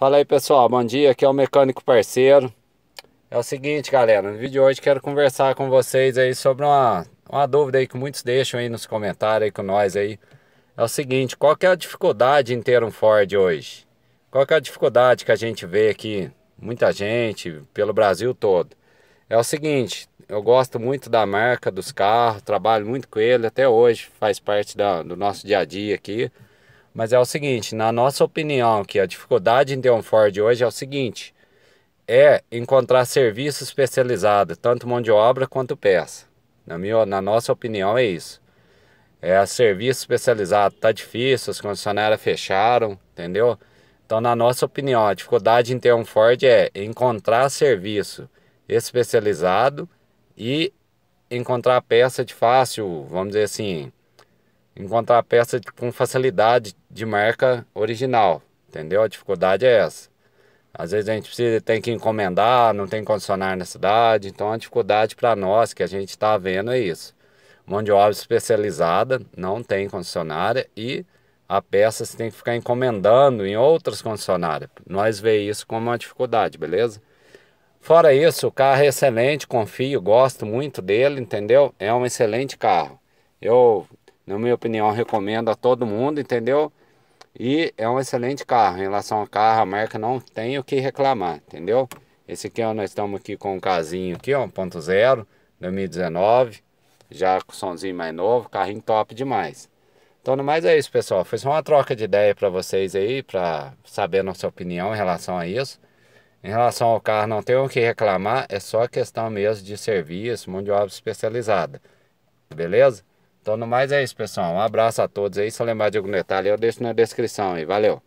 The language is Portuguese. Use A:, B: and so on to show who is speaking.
A: Fala aí pessoal, bom dia, aqui é o Mecânico Parceiro É o seguinte galera, no vídeo de hoje quero conversar com vocês aí sobre uma, uma dúvida aí que muitos deixam aí nos comentários aí com nós aí É o seguinte, qual que é a dificuldade em ter um Ford hoje? Qual que é a dificuldade que a gente vê aqui, muita gente, pelo Brasil todo? É o seguinte, eu gosto muito da marca, dos carros, trabalho muito com ele até hoje, faz parte da, do nosso dia a dia aqui mas é o seguinte, na nossa opinião, que a dificuldade em ter um Ford hoje é o seguinte: é encontrar serviço especializado, tanto mão de obra quanto peça. Na, minha, na nossa opinião, é isso. É serviço especializado, tá difícil, as concessionárias fecharam, entendeu? Então, na nossa opinião, a dificuldade em ter um Ford é encontrar serviço especializado e encontrar peça de fácil, vamos dizer assim, encontrar a peça com facilidade de marca original, entendeu? A dificuldade é essa. Às vezes a gente precisa, tem que encomendar, não tem condicionário na cidade, então a dificuldade para nós que a gente está vendo é isso. Mão de obra especializada, não tem concessionária e a peça você tem que ficar encomendando em outras concessionárias. Nós vemos isso como uma dificuldade, beleza? Fora isso, o carro é excelente, confio, gosto muito dele, entendeu? É um excelente carro. Eu na minha opinião, recomendo a todo mundo, entendeu? E é um excelente carro. Em relação ao carro, a marca não tem o que reclamar, entendeu? Esse aqui, ó, nós estamos aqui com um casinho aqui, ó, 1.0, 2019. Já com o somzinho mais novo, carrinho top demais. Então, no mais é isso, pessoal. Foi só uma troca de ideia para vocês aí, para saber a nossa opinião em relação a isso. Em relação ao carro, não tem o que reclamar, é só questão mesmo de serviço, mão de obra especializada. Beleza? Então, no mais é isso, pessoal. Um abraço a todos aí. Se lembrar de algum detalhe, eu deixo na descrição aí. Valeu!